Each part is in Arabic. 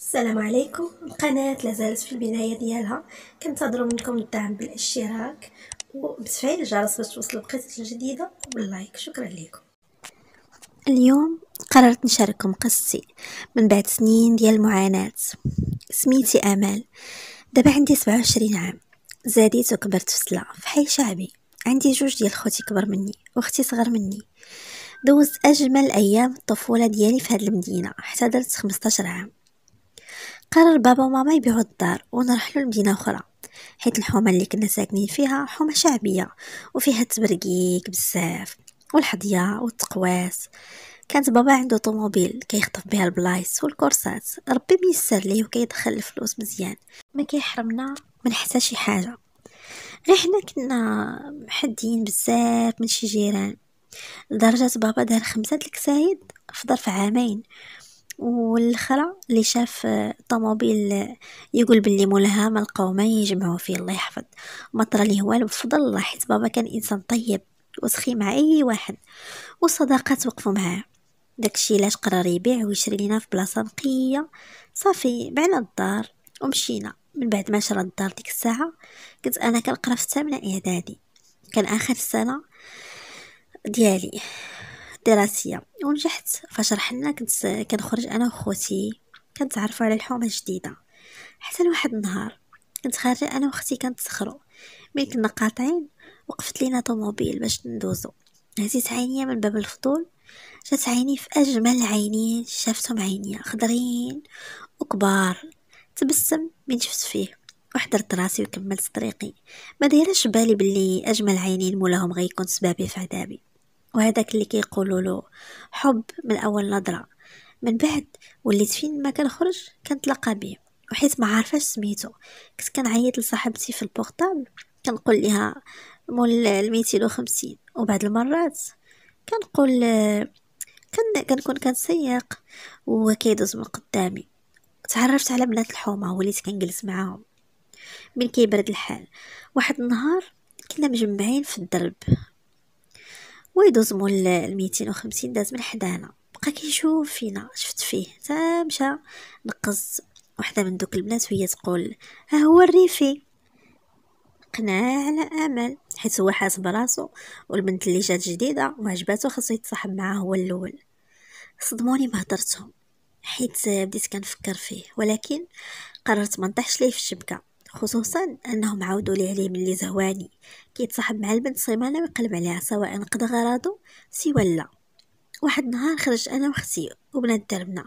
السلام عليكم القناة لازالت في البداية ديالها كنتظروا منكم الدعم بالاشتراك وبتفعيل الجرس باش توصلوا بقصص جديدة واللايك شكرا لكم اليوم قررت نشارككم قصتي من بعد سنين ديال المعاناة سميتي امال دابا عندي 27 عام زاديت وكبرت في سلا في حي شعبي عندي جوج ديال خوتي كبر مني واختي صغر مني دوزت اجمل ايام الطفوله ديالي في هاد المدينه حتى درت 15 عام قرر بابا وماما يبيعوا الدار ونرحلوا لمدينة أخرى حيت الحومة اللي كنا ساكنين فيها حومة شعبية وفيها التبرقيك بزاف والحضية والتقواس كانت بابا عنده طوموبيل كيخطف بها البلايص والكورسات ربي ميسر ليه وكيدخل الفلوس مزيان ما كيحرمنا من حتى شي حاجه غير حنا كنا محدين بزاف من شي جيران لدرجة بابا دار خمسة الكسايد في ظرف عامين والاخرى اللي شاف طوموبيل يقول باللي ملهمه ما يجمعوا فيه الله يحفظ ما طرى ليه والو بفضل الله حيت بابا كان انسان طيب وسخي مع اي واحد والصداقات وقفوا معاه داكشي علاش قرر يبيع ويشري لينا في بلاصه نقيه صافي بعنا الدار ومشينا من بعد ما شرى الدار ديك الساعه كنت انا كنقرا في الثامنه اعدادي كان اخر سنه ديالي الدراسيه ونجحت فاش كنت كنخرج انا وخوتي كنتعرفوا على الحومه جديده حتى لواحد النهار كنت خارجه انا واختي كنتسخروا ملي كنا قاطعين وقفت لينا طوموبيل باش ندوزو هزيت عينيا من باب الفضول جات عيني في اجمل عينين شافتهم عينيا خضرين وكبار تبسم من شفت فيه وحضرت راسي وكملت طريقي ما دايرش بالي بلي اجمل عينين مولاهم غيكون سبابي في عذابي وهذاك اللي كيقولوا له حب من اول نظره من بعد وليت فين ما كنخرج كنتلاقى به وحيت ما عارفاش سميتو كنت كنعيط لصاحبتي في البورطابل كنقول لها مول الميتين وخمسين وبعد المرات كنقول كن كنكون كنسيق وكيدوز من قدامي تعرفت على بنات الحومه وليت كنجلس معاهم من كيبرد الحال واحد النهار كنا مجمعين في الدرب ويدوز مول ال 250 داز من حدانا بقى كيشوف فينا شفت فيه تا مشى نقز وحده من دوك البنات وهي تقول ها هو الريفي قناع على امل حيت هو حاس براسو والبنت اللي جات جديده وعجباتو خاصو يتصاحب معاه هو الاول صدموني بهضرتهم حيت بديت كنفكر فيه ولكن قررت ما نطيحش ليه في الشبكه خصوصا أنهم عودوا عليه ملي زهواني كيتصاحب مع البنت صيمانة ويقلب عليها سواء قد غراضو سوى لا واحد النهار خرجت أنا وختي وبنات دربنا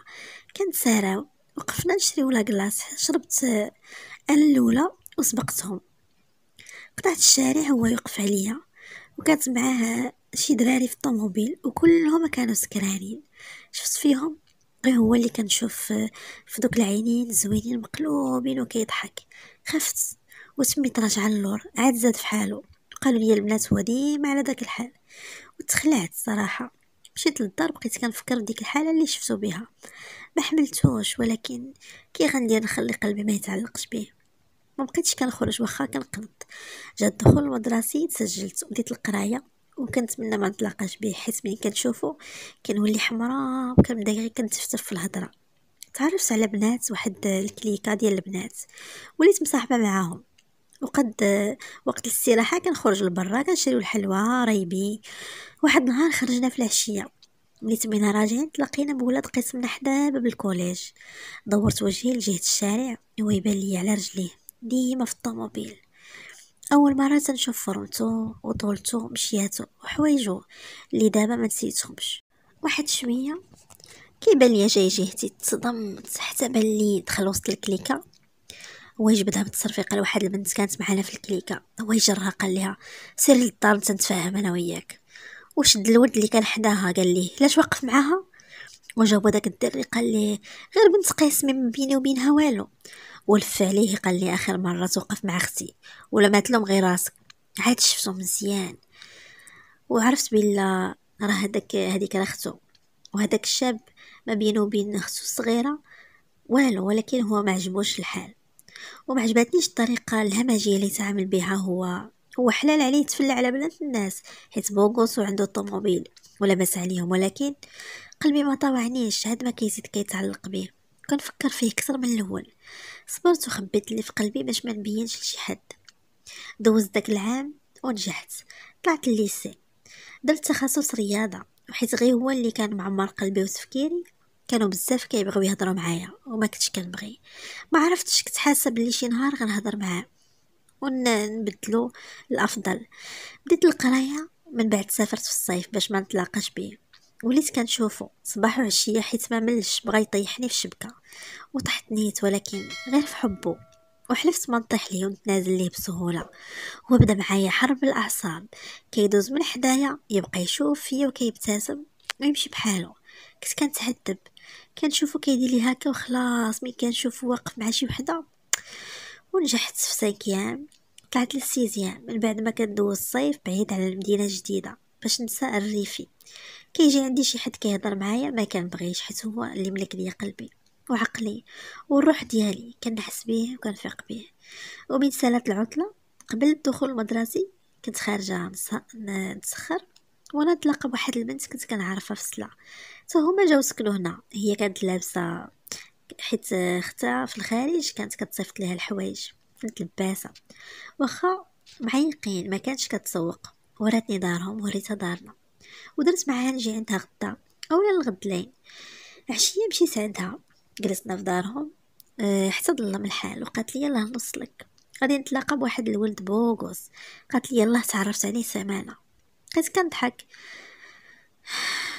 ساره وقفنا نشريو لا كلاص شربت أنا الأولى وسبقتهم قطعت الشارع هو يوقف عليا وكانت معاه شي دراري في الطوموبيل وكلهم كانوا سكرانين شفت فيهم غير هو اللي كنشوف في دوك العينين زوينين مقلوبين وكيضحك خفت وتمي راجعه للور عاد زاد في حاله قالوا لي البنات هو ديما على داك الحال وتخلعت صراحه مشيت للدار بقيت كنفكر بديك الحاله اللي شفتو بها ما حملتوش ولكن كي غندير نخلي قلبي ما يتعلقش به ما بقيتش كنخرج واخا كنقنط جا الدخول المدرسي تسجلت وبديت القرايه وكنتمنى ما نتلاقاش به حيت ملي كنشوفو كنولي حمراء وكنبدا غير كنتفتف في الهضره تعرفت على بنات واحد الكليكه ديال البنات وليت مصاحبه معاهم وقد وقت الاستراحه كنخرج لبرا كنشريو الحلوى ريبي واحد النهار خرجنا في العشيه ملي بينا راجعين تلاقينا بولاد قسمنا حدا باب الكوليج دورت وجهي لجهه الشارع هو يبان لي على رجليه ديما في الطوموبيل اول مره تنشوف فرمتو وطولتو مشياتو وحوايجو اللي دابا ما نسيتهمش واحد شويه كيبان ليا جاي جهتي تصدمت حتى بان لي دخل وسط الكليكه هو جبدها بالتصرفيقه لواحد البنت كانت معانا في الكليكه هو يجرها قال ليها سير للدار تنتفاهم انا وياك وشد الولد اللي كان حداها قال لي علاش واقف معاها وجاوب داك الدري قال لي غير بنت قيس من بيني وبينها والو ولف عليه قال لي اخر مره توقف مع اختي ولا مات لهم غير راسك عاد شفتو مزيان وعرفت بلا راه هذاك هذيك راه اختو وهذاك الشاب ما وبين خصو صغيرة والو ولكن هو ما عجبوش الحال وما عجبتنيش الطريقة الهمجية اللي تعامل بها هو هو حلال عليه تفلع على بنات الناس حيت بوغوس وعنده الطوموبيل بس عليهم ولكن قلبي ما طوعنيش هاد ما كيزيد كيتعلق بيه كنفكر فيه كثر من الاول صبرت وخبيت اللي في قلبي باش ما نبينش لشي حد دوزت داك العام ونجحت طلعت الليسي درت تخصص رياضه وحيت غير هو اللي كان معمر قلبي وتفكيري كانوا بزاف كيبغيو يهضروا معايا وما كنتش كنبغي ما عرفتش كنت حاسه بلي شي نهار غنهضر معاه ونبدلو الافضل بديت القرايه من بعد سافرت في الصيف باش ما نتلاقاش بيه وليت كنشوفو صباح وعشيه حيت ما ملش بغى يطيحني في الشبكه وطحت نيت ولكن غير في حبه وحلفت ما نطيح ليه ونتنازل ليه بسهوله هو بدا معايا حرب الاعصاب كيدوز من حدايا يبقى يشوف فيا وكيبتسم ويمشي بحالو كنت كنتهدب كنشوفو كيدير لي هكا وخلاص ملي كنشوفو واقف مع شي وحده ونجحت في سانكيام طلعت للسيزيام من بعد ما كندوز الصيف بعيد على المدينه الجديده باش ننسى الريفي كيجي عندي شي حد كيهضر معايا ما كنبغيش حيت هو اللي ملك ليا قلبي وعقلي والروح ديالي كنحس بيه وكنفيق بيه ومن سالات العطله قبل الدخول المدرسي كنت خارجه نسخر وانا نتلاقى بواحد البنت كنت كنعرفها في السلا هما جاو سكنوا هنا هي كانت لابسه حيت اختها في الخارج كانت كتصيفط لها الحوايج كانت لباسه واخا معيقين ما كانتش كتسوق وراتني دارهم وريتها دارنا ودرت معاها نجي عندها غدا اولا الغد لين عشيه مشيت عندها جلسنا في دارهم آه، حتى ظلم الحال وقالت لي يلاه نوصلك غادي نتلاقى بواحد الولد بوغوس قالت لي يلاه تعرفت عليه سمانه بقيت كنضحك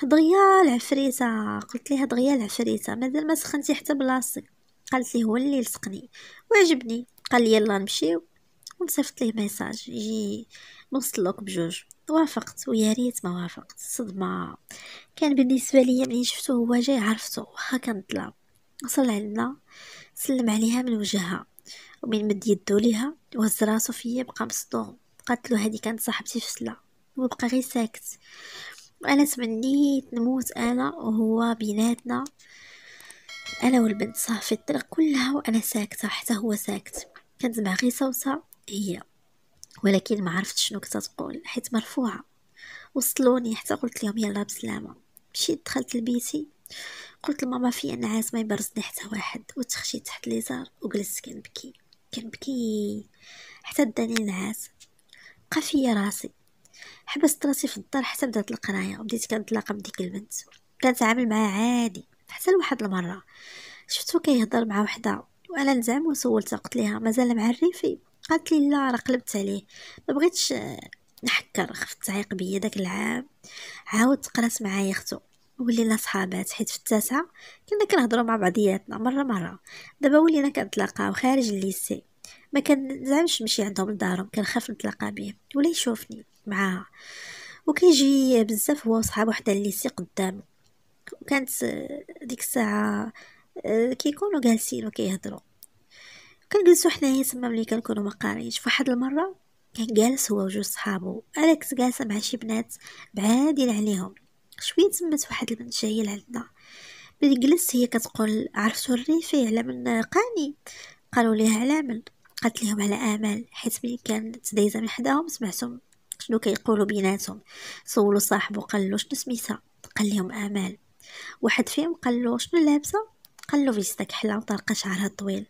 دغيا العفريتة قلت ليها دغيا العفريتة مازال ما سخنتي حتى بلاصتك قالت لي هو اللي لصقني وعجبني قال لي يلا نمشيو وصيفط ليه ميساج يجي نوصلوك بجوج وافقت ويا ريت ما وافقت صدمة كان بالنسبة ليا ملي شفتو هو جاي عرفتو واخا ظلام وصل عندنا سلم عليها من وجهها ومن مد يدو ليها وهز راسو فيا بقى مصدوم قالت له هادي كانت صاحبتي في سلا وبقى غير ساكت انا تمنيت نموت انا وهو بيناتنا انا والبنت صافي الطريق كلها وانا ساكته حتى هو ساكت مع غي صوصه هي ولكن ما عرفت شنو كنت تقول حيت مرفوعه وصلوني حتى قلت لهم يلا بسلامه مشيت دخلت لبيتي قلت لماما في نعاس ما يبرزني حتى واحد وتخشيت تحت ليزار وجلست كنبكي كنبكي حتى داني نعاس بقى فيا راسي حبست راسي في الدار حتى بدات القرايه وبديت كنتلاقى بديك البنت كنتعامل معاها عادي حتى لواحد المره شفتو كيهضر مع وحده وانا نزعم وسولتها قلت ليها مازال معرفي قالت لي لا راه قلبت عليه ما بغيتش نحكر خفت تعيق بيا داك العام عاودت قرات معايا اختو ولينا صحابات حيت في التاسعة كنا كنهضروا مع بعضياتنا مرة مرة دابا ولينا كنتلاقاو خارج الليسي ما كنزعمش نمشي عندهم لدارهم كنخاف نتلاقى بيه ولا يشوفني معاها وكيجي بزاف هو وصحاب وحده اللي سي قدام وكانت ديك الساعه آه، كيكونوا جالسين وكيهضروا كنجلسوا حنايا تما ملي كنكونوا مقاريج فواحد المره كان جالس هو وجوج صحابو اليكس جالسه مع شي بنات بعادين عليهم شويه تمت واحد البنت جايه لعندنا ملي جلست هي كتقول عرفتوا الريفي إيه، على من قاني قالوا ليها على من قالت لهم على امل حيت ملي كانت دايزه من حداهم سمعتهم شنو كيقولوا بيناتهم سولو صاحبو قال له شنو سميتها قال لهم امال واحد فيهم قال له شنو لابسه قال له فيستا كحله وطرقه شعرها طويل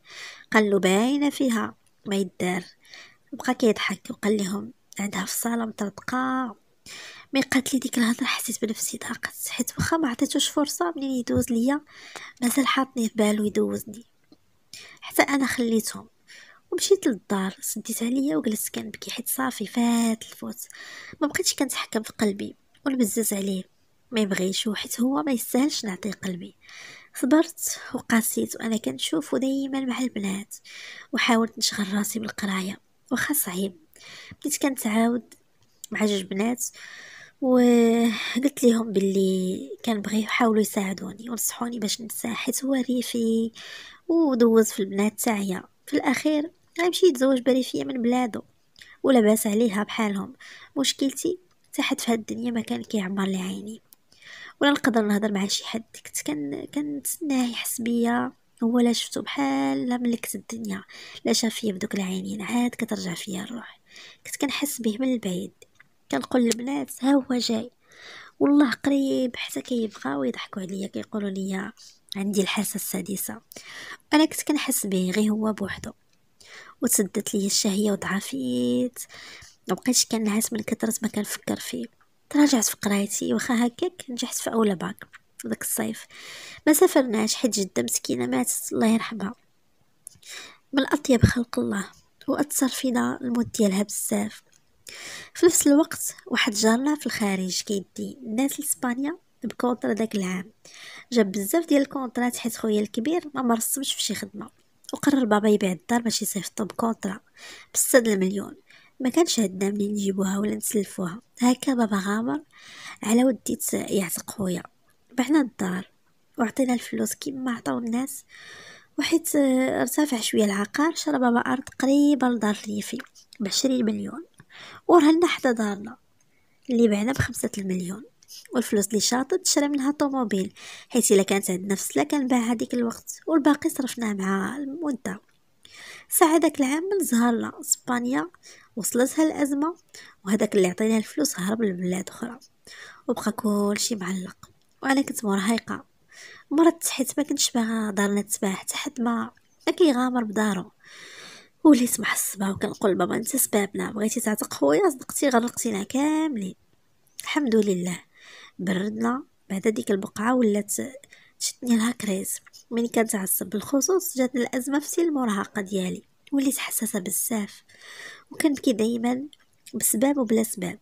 قال له باينه فيها ما يدار بقى كيضحك وقال لهم عندها في الصاله مطرطقه مي قالت لي ديك الهضره حسيت بنفسي ضاقت حيت واخا ما عطيتوش فرصه منين يدوز ليا مازال حاطني في بالو يدوزني حتى انا خليتهم ومشيت للدار سديت عليا وجلست كنبكي حيت صافي فات الفوت ما بقيتش كنتحكم في قلبي ونبزز عليه ما يبغيش حيت هو ما يستاهلش نعطيه قلبي صبرت وقاسيت وانا كنشوفو دايما مع البنات وحاولت نشغل راسي بالقرايه واخا صعيب بديت كنتعاود مع جوج بنات وقلت لهم باللي بغي يحاولوا يساعدوني ونصحوني باش ننسى حيت هو ريفي ودوز في البنات تاعيا في الاخير غيمشي يتزوج بريفيه من بلادو ولاباس عليها بحالهم مشكلتي تحت في هاد الدنيا ما كان كيعمر لي عيني ولا نقدر نهضر مع شي حد كنت كان كنتسناه يحس بيا هو لا شفتو بحال لا ملكت الدنيا لا شاف فيا بدوك العينين عاد كترجع فيا الروح كنت كنحس به من البعيد كنقول للبنات ها هو جاي والله قريب حتى كيبغاو يضحكوا عليا كيقولوا لي عندي الحاسه السادسه انا كنت كنحس به غير هو بوحدو وتسدت لي الشهيه وضعفيت ما بقيتش كنعس من كثرة ما كنفكر فيه تراجعت في قرايتي واخا هكاك نجحت في اولى باك داك الصيف ما سافرناش حيت جده مسكينه ماتت الله يرحمها من اطيب خلق الله واثر فينا الموت ديالها بزاف في نفس الوقت واحد جارنا في الخارج كيدي الناس لاسبانيا بكونطرا داك العام جاب بزاف ديال الكونترات حيت خويا الكبير ما مرسمش في شي خدمه وقرر بابا يبيع الدار باش يصيفطو بكونطرا بستة المليون ما كانش عندنا منين نجيبوها ولا نسلفوها هكا بابا غامر على وديت يعتق خويا بعنا الدار وعطينا الفلوس كيما عطاو الناس وحيت ارتفع آه، شويه العقار شرى بابا ارض قريبه لدار ريفي بعشرين مليون ورهلنا حدا دارنا اللي بعنا بخمسة المليون والفلوس اللي شاطت شرا منها طوموبيل حيت الا كانت عندنا كان كنباع هذيك الوقت والباقي صرفناه مع المده ساعة داك العام من زهرنا اسبانيا وصلتها الازمه وهذاك اللي عطينا الفلوس هرب لبلاد اخرى وبقى كلشي معلق وانا كنت مرهقه مرضت حيت ما كنتش باغا دارنا تباع حتى حد ما كيغامر بدارو وليت محصبه وكنقول لبابا انت سبابنا بغيتي تعتق خويا صدقتي غرقتينا كاملين الحمد لله بردنا بعد ديك البقعه ولات شتني لها كريز ملي كنتعصب بالخصوص جاتني الازمه في المراهقه ديالي وليت حساسه بزاف وكنبكي دائما بسباب وبلا سباب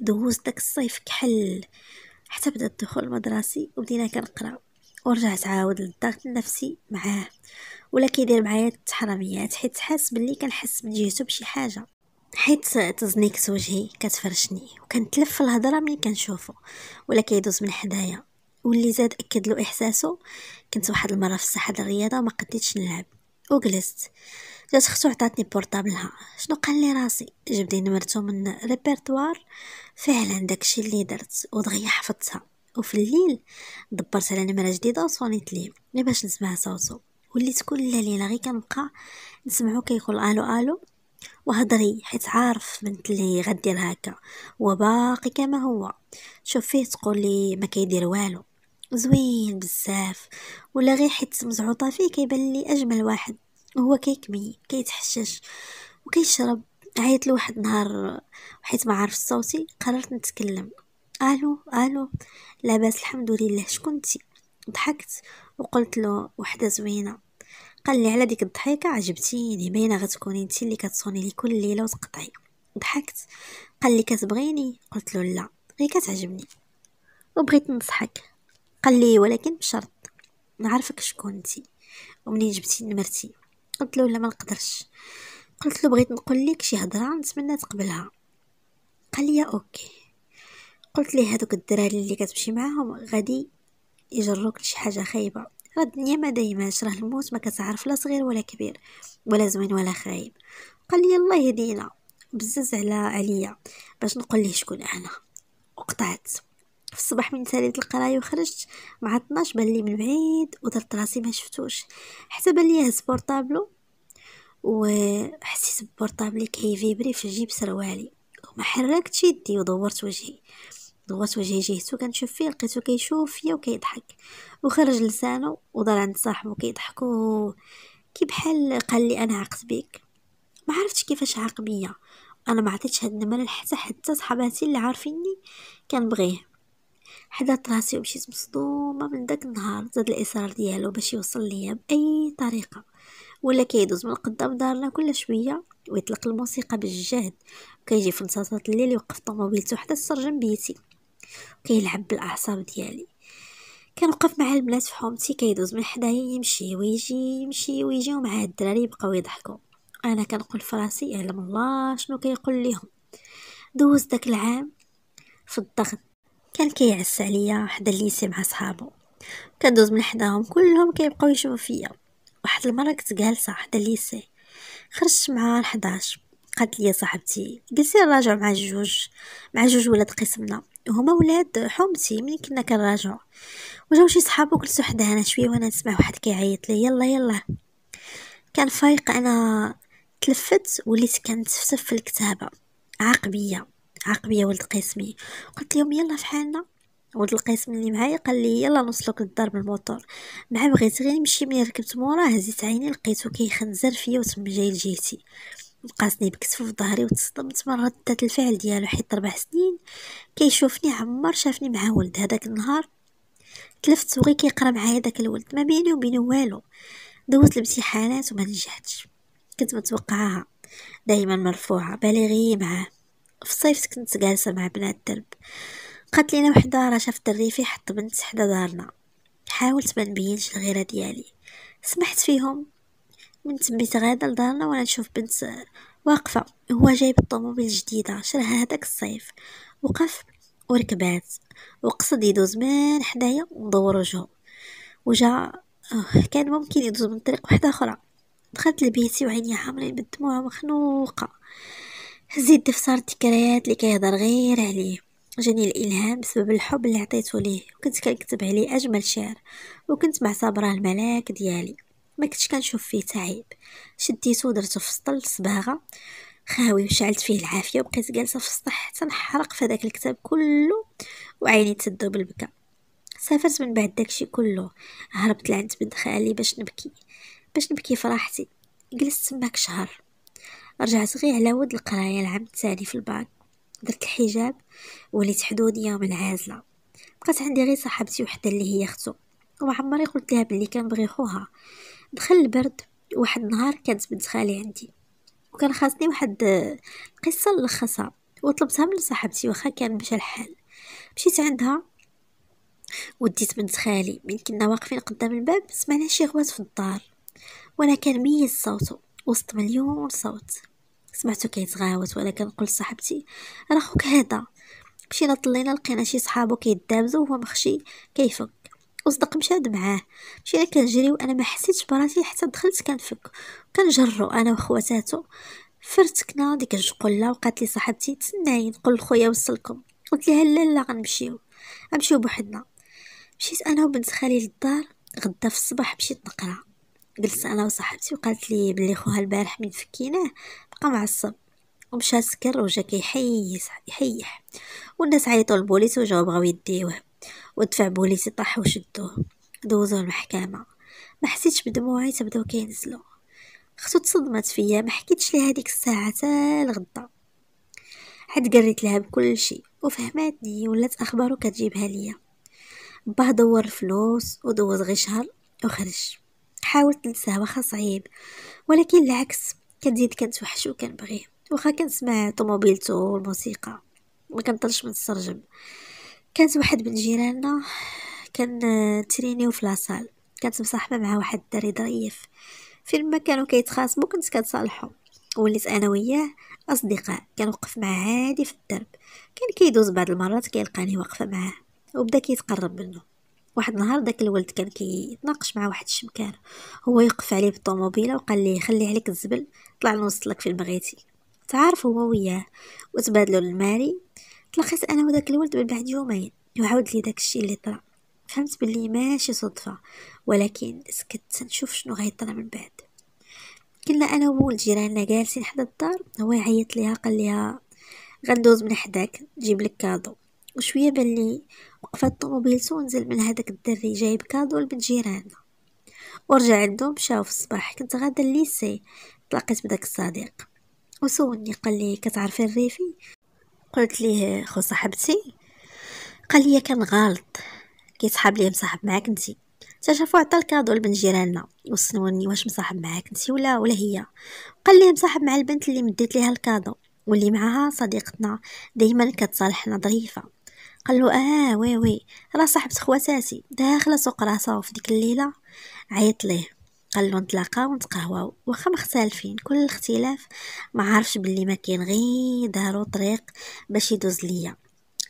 دهوز داك الصيف كحل حتى بدا الدخول المدرسي وبدينا كنقرا ورجعت عاود للضغط النفسي معاه ولا كيدير معايا التحرميات حيت حاس بلي كنحس من جهته بشي حاجه حيت تزنيكت وجهي كتفرشني وكنتلف في الهضره ملي كنشوفو ولا كيدوز من حدايا واللي زاد اكد له احساسه كنت واحد المره في الساحه الرياضه وما قديتش نلعب وجلست جات اختو عطاتني بورطابلها شنو قال لي راسي جبدي نمرتو من ريبرتوار فعلا داكشي اللي درت ودغيا حفظتها وفي الليل دبرت على نمره جديده وصونيت ليه غير باش نسمع صوتو وليت كل ليله غير كنبقى نسمعو كيقول الو الو وهضري حيت عارف بنت اللي غدير هكا وباقي كما هو شوفيه تقول لي ما كيدير والو زوين بزاف ولا غير حيت مزعوطه فيه كيبان لي اجمل واحد وهو كيكمي كيتحشش وكيشرب عيط له واحد النهار حيت ما عارف صوتي قررت نتكلم الو الو لاباس الحمد لله شكونتي ضحكت وقلت له وحده زوينه قال لي على ديك الضحيكه عجبتيني باينه غتكوني انت اللي كتصوني لي كل ليله وتقطعي ضحكت قال لي كتبغيني قلت له لا غير كتعجبني وبغيت نضحك قال لي ولكن بشرط نعرفك شكون انت ومنين جبتي نمرتي قلت له لا ما نقدرش قلت له بغيت نقول لك شي هضره نتمنى تقبلها قال لي اوكي قلت لي هذوك الدراري اللي كتمشي معاهم غادي يجروك لشي حاجه خايبه راه الدنيا ما دايماش راه الموت ما كتعرف لا صغير ولا كبير ولا زوين ولا خايب قال لي الله يهدينا بزز على عليا باش نقول ليه شكون انا وقطعت في الصباح من ساليت القرايه وخرجت مع 12 بان لي من بعيد ودرت راسي ما شفتوش حتى بان لي هز بورطابلو وحسيت ببورطابلي كيفيبري في جيب سروالي وما حركتش يدي ودورت وجهي ضغط وجهي جهتو كنشوف فيه لقيتو كيشوف فيا وكيضحك وخرج لسانو ودار عند صاحبو كيضحكو كي بحال قال لي انا عقت بيك ما عرفتش كيفاش عاق بيا انا ما عطيتش هاد النمر حتى حتى صحباتي اللي عارفيني كنبغيه حدات راسي ومشيت مصدومه من داك النهار زاد الاصرار ديالو باش يوصل ليا باي طريقه ولا كيدوز من قدام دارنا كل شويه ويطلق الموسيقى بالجهد وكيجي في نصاصات الليل يوقف طوموبيلته حتى السر جنب بيتي كيلعب بالاعصاب ديالي كنوقف مع البنات في حومتي كيدوز من حدايا يمشي ويجي يمشي ويجي ومع الدراري يبقاو يضحكوا انا كنقول فراسي يعلم الله شنو كيقول ليهم دوز داك العام في الضغط كان كيعس عليا حدا الليسي مع صحابو كندوز من حداهم كلهم كيبقاو يشوفوا فيا واحد المره كنت جالسه حدا الليسي خرجت مع 11 قالت لي صاحبتي جلسي نراجع مع جوج مع جوج ولاد قسمنا هما ولاد حومتي من كنا كنراجعو وجاو شي صحاب صحابو جلسو انا شويه وانا نسمع واحد كيعيط لي يلا يلا كان فايق انا تلفت وليت كنتفسف في الكتابه عقبية عقبية ولد قسمي قلت لهم يلا فحالنا ولد القسم اللي معايا قال لي يلا نوصلوك للدار بالموطور مع بغيت غير نمشي ملي ركبت موراه هزيت عيني لقيتو كيخنزر فيا وتم جاي لجهتي لقاتني بكتف في ظهري وتصدمت من ردة الفعل ديالو حيت ربع سنين كيشوفني عمر شافني مع ولد هذاك النهار تلفت صغي كيقرا معايا داك الولد ما بيني وبينو والو دوزت الامتحانات وما نجحتش كنت متوقعاها دائما مرفوعه بالغي معاه في الصيف كنت جالسه مع بنات الدرب قالت لينا وحده راه شافت الريفي حط بنت حدا دارنا حاولت ما نبينش الغيره ديالي سمحت فيهم من تبيت غادا لدارنا وانا نشوف بنت واقفة هو جايب الطوموبيل جديدة شراها هذاك الصيف وقف وركبات وقصد يدوز من حدايا ندور وجهه وجا كان ممكن يدوز من طريق واحدة أخرى دخلت لبيتي وعيني حاملين بالدموع مخنوقة هزيت دفتر الذكريات اللي كيهضر غير عليه جاني الالهام بسبب الحب اللي عطيته ليه وكنت كنكتب عليه اجمل شعر وكنت صبره الملاك ديالي ما كنتش كنشوف فيه تعيب شديته ودرته في سطل الصباغه خاوي وشعلت فيه العافيه وبقيت جالسه في السطح حتى نحرق في داك الكتاب كله وعيني تدوب بالبكا سافرت من بعد داكشي كله هربت لعند بنت خالي باش نبكي باش نبكي فراحتي جلست تماك شهر رجعت غير على ود القرايه العام الثاني في الباك درت الحجاب وليت حدوديه عازلة بقات عندي غير صاحبتي وحده اللي هي اختو وعمري قلت لها بلي كنبغي خوها دخل البرد واحد النهار كانت بنت خالي عندي وكان خاصني واحد آه، قصة نلخصها وطلبتها من صاحبتي واخا كان مشى الحال مشيت عندها وديت بنت خالي من كنا واقفين قدام الباب سمعنا شي غوات في الدار وانا كان ميز صوته وسط مليون صوت سمعته كيتغاوت وانا كنقول لصاحبتي راه خوك هذا مشينا طلينا لقينا شي صحابو كيدابزو وهو مخشي كيفك وصدق مشاد معاه مشينا كنجري وانا ما حسيتش براسي حتى دخلت كنفك كنجرو انا وخواتاتو فرتكنا ديك الجقله وقالت لي صاحبتي تسناي نقول لخويا وصلكم قلت لها لا لا غنمشيو غنمشيو بوحدنا مشيت انا وبنت خالي للدار غدا في الصباح مشيت نقرا جلست انا وصاحبتي وقالت لي بلي خوها البارح من فكيناه بقى معصب ومشى سكر وجا كيحيح يحيح والناس عيطوا للبوليس وجاو بغاو يديوه ودفع بوليسي طاح وشدوه دوزوه المحكمة ما حسيتش بدموعي تبداو كينزلو اختو تصدمت فيا ما حكيتش ليها هذيك الساعه تا الغدا عاد قريت لها بكل شيء وفهماتني ولات اخبارو كتجيبها ليا با دور الفلوس ودوز غير شهر وخرج حاولت ننساه واخا صعيب ولكن العكس كنزيد كنتوحشو وكنبغيه واخا كنسمع طوموبيلتو والموسيقى ما كنطلش من السرجم كانت واحد من جيراننا كان آه، ترينيو في لاصال كانت مصاحبه مع واحد الدري ظريف فين ما كانوا كيتخاصمو كنت كنصالحو وليت انا وياه اصدقاء كنوقف معاه عادي في الدرب كان كيدوز بعض المرات كيلقاني واقفه معاه وبدا كيتقرب منه واحد النهار داك الولد كان كيتناقش مع واحد الشمكان هو يوقف عليه بالطوموبيله وقال ليه خلي عليك الزبل طلع نوصلك فين بغيتي تعارف هو وياه وتبادلوا الماري تلخص انا وداك الولد من بعد يومين يعاود لي داك الشيء اللي طرا فهمت باللي ماشي صدفه ولكن سكت نشوف شنو غيطرا من بعد كنا انا وولد جيراننا جالسين حدا الدار هو عيط ليها قال ليها غندوز من حداك نجيب لك كادو وشويه بان لي وقفت طوموبيلته ونزل من هذاك الدري جايب كادو لبنت جيراننا ورجع عندهم مشاو في الصباح كنت غادا الليسي تلاقيت بداك الصديق وسولني قال لي كتعرفي الريفي قلت ليه خو صاحبتي قال لي كان غلط كيتحاب ليه مصاحب معاك انتي اكتشفوا عطا الكادو لبن جيراننا وسنوني واش مصاحب معاك انتي ولا ولا هي قال ليه مصاحب مع البنت اللي مديت ليها الكادو واللي معاها صديقتنا دايما كتصالحنا ظريفه قال له اه وي وي راه صاحبة خواتاتي داخله سوق راسها في ديك الليله عيط ليه قال له نتلاقاو ونتقهواو واخا مختلفين كل الاختلاف ما عارفش باللي ما كاين غير دارو طريق باش يدوز ليا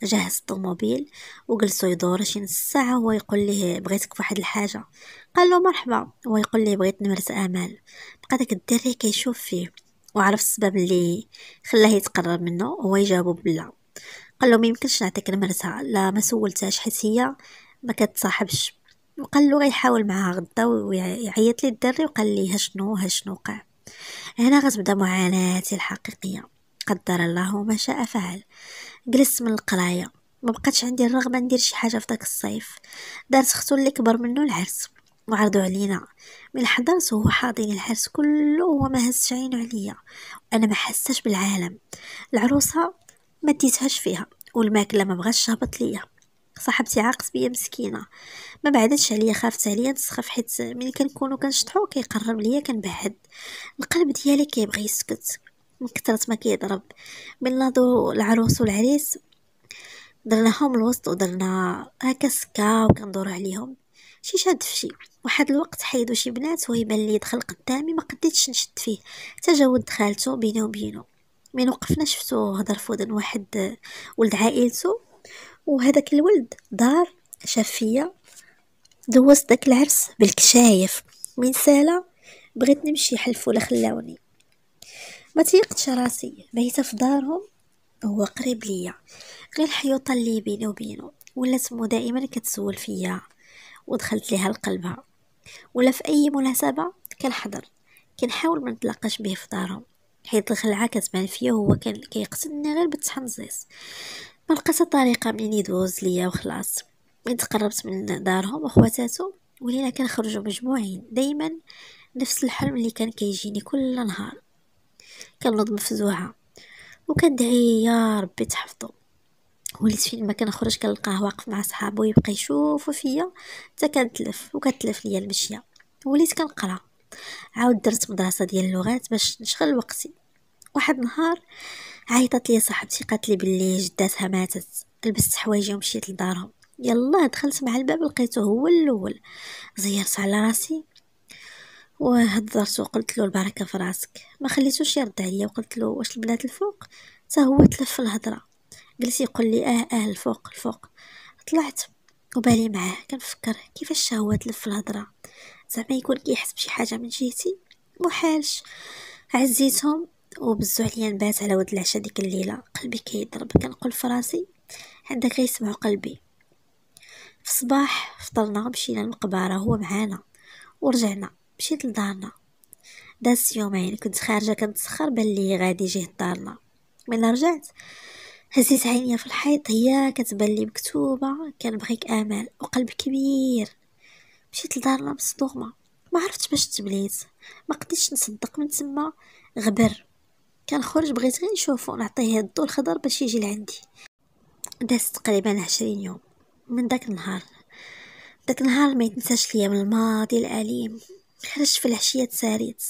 جهز الطوموبيل وجلسوا يدور شي نص ساعه هو يقول ليه بغيتك فواحد الحاجه قال له مرحبا هو يقول ليه بغيت نمرس امال بقى داك الدري كيشوف فيه وعرف السبب اللي خلاه يتقرب منه هو يجاوبو بلا قال له ما يمكنش نعطيك نمرسها لا ما سولتهاش حيت هي ما كتصاحبش وقال له غيحاول معاها غدا ويعيط لي الدري وقال لي هشنو هشنو وقع هنا غتبدا معاناتي الحقيقيه قدر الله ما شاء فعل جلست من القرايه ما بقاتش عندي الرغبه ندير شي حاجه في داك الصيف دارت اختو اللي كبر منه العرس وعرضوا علينا من حضرت وهو حاضن العرس كله وما هزش عينو عليا انا ما حساش بالعالم العروسه ما ديتهاش فيها والماكله ما بغاش تهبط ليا صاحبتي عاقت بيا مسكينه ما بعدتش عليا خافت عليا نسخف حيت ملي كنكونو كنشطحو كيقرب ليا كنبعد القلب ديالي كيبغي يسكت من كثرة ما كيضرب من ناضو العروس والعريس درناهم الوسط ودرنا هكا سكا وكندور عليهم شي شاد فشي واحد الوقت حيدو شي بنات ويبان لي دخل قدامي ما قديتش نشد فيه ولد خالته بيني وبينه من وقفنا شفتو هضر فودن واحد ولد عائلته وهذاك الولد دار شاف فيا دوز داك العرس بالكشايف من سالة بغيت نمشي حلفو لا خلاوني ما تيقتش راسي بيت في دارهم هو قريب ليا غير الحيوطه اللي بيني وبينه ولات مو دائما كتسول فيا ودخلت ليها لقلبها ولا في اي مناسبه كنحضر كنحاول ما نتلاقاش به في دارهم حيت الخلعه كتبان فيا هو كان كيقتلني غير بالتحنزيس ما لقيت طريقه من يدوز ليا وخلاص من تقربت من دارهم وخواتاتو ولينا كنخرجوا مجموعين دائما نفس الحلم اللي كان كيجيني كل نهار كنوض مفزوعه وكندعي يا ربي تحفظو وليت فين ما كنخرج كنلقاه واقف مع صحابو يبقى يشوفو فيا حتى كنتلف وكتلف ليا المشيه وليت كنقرا عاود درت مدرسه ديال اللغات باش نشغل وقتي واحد النهار عيطت لي صاحبتي قالت لي بلي جداتها ماتت لبست حوايجي ومشيت لدارهم يلا دخلت مع الباب لقيته هو الاول زيرت على راسي وهضرت وقلت له البركه في راسك ما خليتوش يرد عليا وقلت له واش البنات الفوق حتى هو تلف في الهضره جلس يقول لي اه اه الفوق الفوق طلعت وبالي معاه كنفكر كيفاش هو تلف في الهضره زعما يكون كيحس بشي حاجه من جهتي محالش عزيتهم وبزو عليا نبات على ود العشاء ديك الليله قلبي كيضرب كنقول فراسي هذا كيسمع قلبي في الصباح فطرنا مشينا للمقبره هو معانا ورجعنا مشيت لدارنا داز يومين كنت خارجه كنتسخر بلي غادي يجي لدارنا ملي رجعت هزيت عينيا في الحيط هي كتبان لي مكتوبه كنبغيك امال وقلب كبير مشيت لدارنا مصدومه ما عرفتش باش تبليت ما قديتش نصدق من تما غبر كنخرج بغيت غير نشوفو نعطيه الضو الخضر باش يجي لعندي دازت تقريبا عشرين يوم من داك النهار داك النهار ما يتنساش ليا من الماضي الاليم خرجت في العشيه تساريت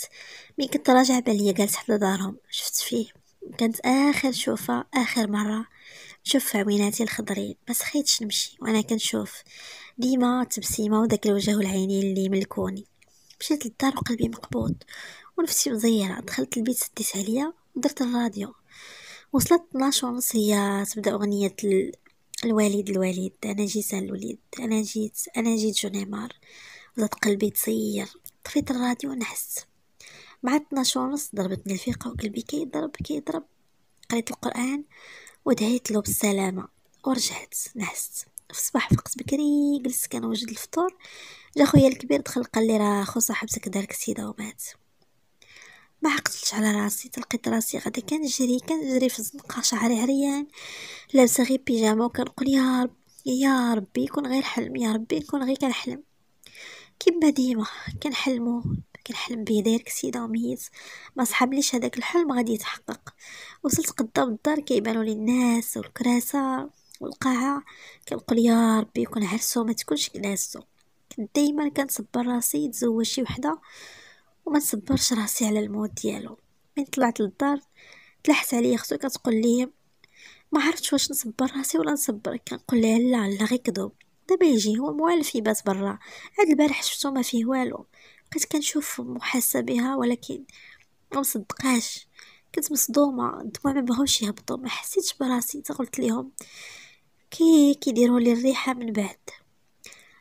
ملي كنت راجعه بالي جالس حدا دارهم شفت فيه كانت اخر شوفه اخر مره شوف عويناتي الخضرين بس خيتش نمشي وانا كنشوف ديما تبسيمه وداك الوجه والعينين اللي ملكوني مشيت للدار وقلبي مقبوض ونفسي مزيره دخلت البيت سديت عليا درت الراديو وصلت 12 ونص هي تبدا اغنيه الوالد الوالد انا جيت الوليد انا جيت انا جيت جونيمار ولات قلبي تصير طفيت الراديو نحس مع 12 ونص ضربتني الفيقة وقلبي كيضرب كيضرب قريت القرآن ودعيت له بالسلامة ورجعت نحست في الصباح فقت بكري جلست كنوجد الفطور جا خويا الكبير دخل قال لي راه خو صاحبتك دارك سيده ومات ما عقلتش على راسي تلقيت راسي غدا كنجري كنجري في الزنقه شعري عريان لابسه غير بيجامه وكنقول يا رب يا ربي يكون غير حلم يا ربي نكون غير كنحلم كيما ديما كنحلمو كنحلم بيه داير كسيده وميت ما صحابليش هذاك الحلم غادي يتحقق وصلت قدام الدار كيبانوا لي الناس والكراسه والقاعه كنقول يا ربي يكون عرسو ما تكونش كناسو دايما كنصبر راسي تزوج شي وحده وما نصبرش راسي على الموت ديالو من طلعت للدار تلحس عليا اختو كتقول لي ما عرفتش واش نصبر راسي ولا نصبرك كنقول لها لا لا غير كذوب دابا يجي هو موالف يبات برا هاد البارح شفتو ما فيه والو بقيت كنشوف بها ولكن ما مصدقاش كنت مصدومه الدموع ما بغاوش يهبطوا ما حسيتش براسي تا قلت لهم كي كيديروا لي الريحه من بعد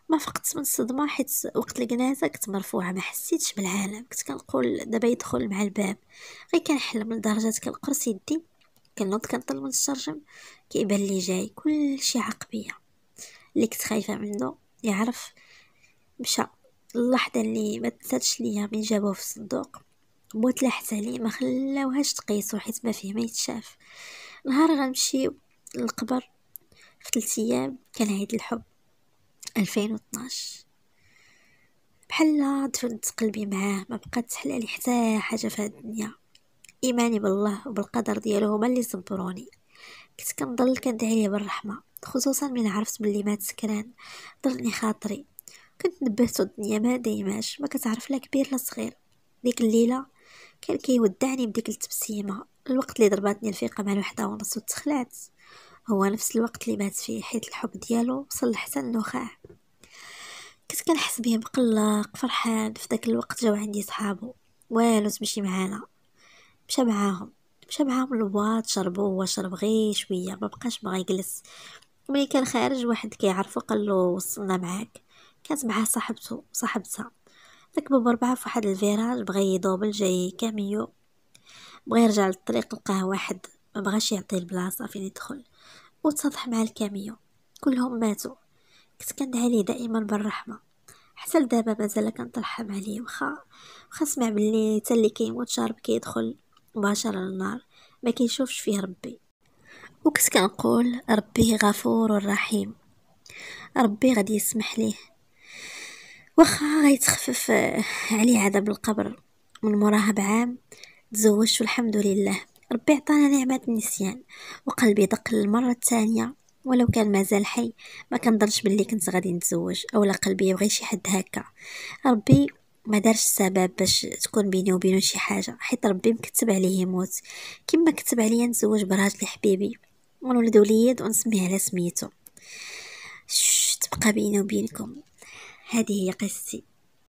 ما فقدت من الصدمه حيت وقت الجنازه كنت مرفوعه ما حسيتش بالعالم كنت كنقول دابا يدخل مع الباب غير كنحلم لدرجه كنقرص يدي كنوض كنطل من الشرجم كيبان لي جاي كلشي عقبيه اللي كنت خايفه منه يعرف مشى اللحظه اللي ما تنساتش ليا من جابوه في الصندوق موت تلاحت عليه ما خلاوهاش تقيسو حيت ما فيه ما يتشاف نهار غنمشي للقبر في ثلاث ايام كنعيد الحب ألفين وطناش بحال دفنت قلبي معاه ما بقات تحلالي حتى حاجه في هاد الدنيا ايماني بالله وبالقدر ديالو هما اللي صبروني كنت كنضل كندعي ليه بالرحمه خصوصا من عرفت بلي مات سكران ضلني خاطري كنت نبهتو الدنيا ما دايماش ما كتعرف لا كبير لا صغير ديك الليله كان كيودعني بديك التبسيمه الوقت اللي ضرباتني الفيقه مع الوحده ونص وتخلعت هو نفس الوقت اللي مات فيه حيت الحب ديالو وصل لحسن النخاع كنت كنحس بيه مقلق فرحان في داك الوقت جاو عندي صحابو والو تمشي معانا مشى معاهم مشى معاهم شربو هو شرب غير شويه ما بقاش بغا يجلس ملي كان خارج واحد كيعرفو قال له وصلنا معاك كانت معاه صاحبته صاحبتها ركبوا بربعة في واحد الفيراج بغا يدوبل جاي كاميو بغا يرجع للطريق لقاه واحد ما بغاش يعطيه البلاصه فين يدخل وتصطح مع الكاميو كلهم ماتوا كنت كندعي ليه دائما بالرحمه حتى لدابا مازال كنترحم عليه واخا واخا سمع باللي حتى اللي كيموت شارب كيدخل مباشره للنار ما كيشوفش فيه ربي وكنت كنقول ربي غفور رحيم ربي غادي يسمح ليه واخا غيتخفف عليه عذاب القبر من مراهب بعام تزوجت والحمد لله ربي عطانا نعمة النسيان وقلبي دق للمرة الثانية ولو كان مازال حي ما كنظنش باللي كنت غادي نتزوج اولا قلبي يبغي شي حد هكا ربي ما دارش السبب باش تكون بيني وبينه شي حاجه حيت ربي مكتب عليه يموت كما كتب عليا نتزوج براجلي حبيبي ونولد وليد ونسميه على سميتو تبقى بيني وبينكم هذه هي قصتي